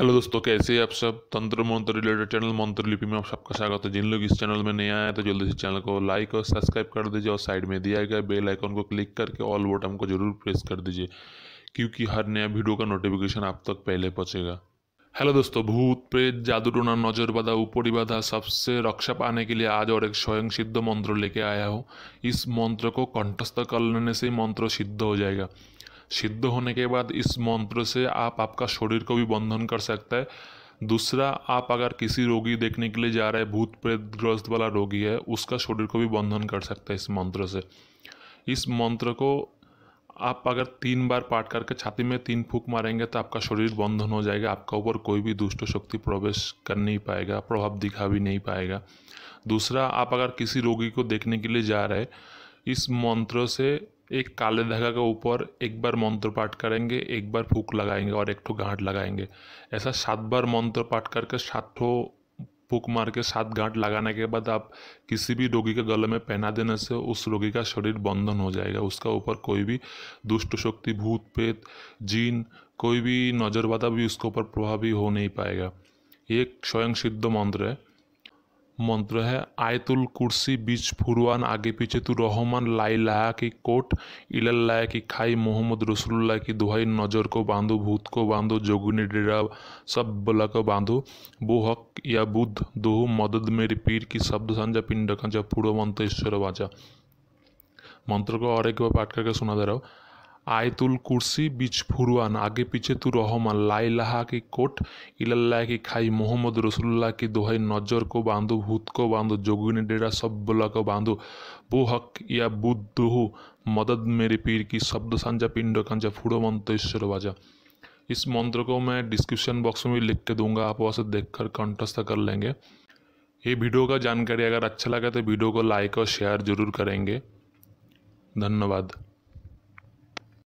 hello दोस्तों कैसे हैं आप सब तंत्र मंत्र रिलेटेड चैनल मंत्र लिपि में आप सबका स्वागत है जिन लोग इस चैनल में नए आए हैं तो जल्दी से चैनल को लाइक और सब्सक्राइब कर दीजिए और साइड में दिया गया बेल आइकन को क्लिक करके ऑल बटन को जरूर प्रेस कर दीजिए क्योंकि हर नया वीडियो का नोटिफिकेशन आप तक पहले पहुँचेगा हेलो दोस्तों भूत प्रेत जादू टोना नजर बाधा ऊपरी बाधा सबसे रक्षा पाने के लिए आज और एक स्वयं सिद्ध मंत्र लेके आया हो इस मंत्र को कंठस्थ कर लेने से मंत्र सिद्ध हो जाएगा सिद्ध होने के बाद इस मंत्र से आप आपका शरीर को भी बंधन कर सकता है दूसरा आप अगर किसी रोगी देखने के लिए जा रहे हैं भूत प्रेत ग्रस्त वाला रोगी है उसका शरीर को भी बंधन कर सकता है इस मंत्र से इस मंत्र को आप अगर तीन बार पाठ करके छाती में तीन फूक मारेंगे तो आपका शरीर बंधन हो जाएगा आपका ऊपर कोई भी दुष्ट शक्ति प्रवेश कर नहीं पाएगा प्रभाव दिखा भी नहीं पाएगा दूसरा आप अगर किसी रोगी को देखने के लिए जा रहे इस मंत्र से एक काले धागा के ऊपर एक बार मंत्र पाठ करेंगे एक बार फूक लगाएंगे और एक ठो गांठ लगाएंगे ऐसा सात बार मंत्र पाठ करके सात ठो फूक मार के सात गांठ लगाने के बाद आप किसी भी रोगी के गले में पहना देने से उस रोगी का शरीर बंधन हो जाएगा उसका ऊपर कोई भी दुष्ट शक्ति भूत प्रेत जीन कोई भी नजरवादा भी उसके ऊपर प्रभावी हो नहीं पाएगा ये एक स्वयं सिद्ध मंत्र है मंत्र है आयतुल कुर्सी बीच फुरवान आगे पीछे तू रहमान लाई लाया की कोट इलल लाया की खाई मोहम्मद रसुल्ला की दुहाई नजर को बांधो भूत को बांधो जोगुनी डेरा सब बला को बांधो बो हक या बुद्ध दोहो मदद मेरी पीर की शब्द सांझा पिंड खंजा पूर्व मंत्र ईश्वर वाजा मंत्र को और एक बार पाठ करके सुना दे रहा हूँ आयतुल कुर्सी बीच फुरुआन आगे पीछे तू रहमान लाइलाहा की कोट इलाल्लाह की खाई मोहम्मद रसुल्ला की दोहाई नजर को बांधो भूत को बांधो जोगिनी डेरा सब बुला को बांधो बो हक या बुद्धहु मदद मेरे पीर की शब्द सांझा पिंड कांझा फूड़ो मंत्र ईश्वर बाजा इस मंत्र को मैं डिस्क्रिप्शन बॉक्स में भी लिख के दूंगा आप वहाँ से देख कर कंठस्थ कर लेंगे ये वीडियो का जानकारी अगर अच्छा लगा तो वीडियो को लाइक और शेयर जरूर करेंगे धन्यवाद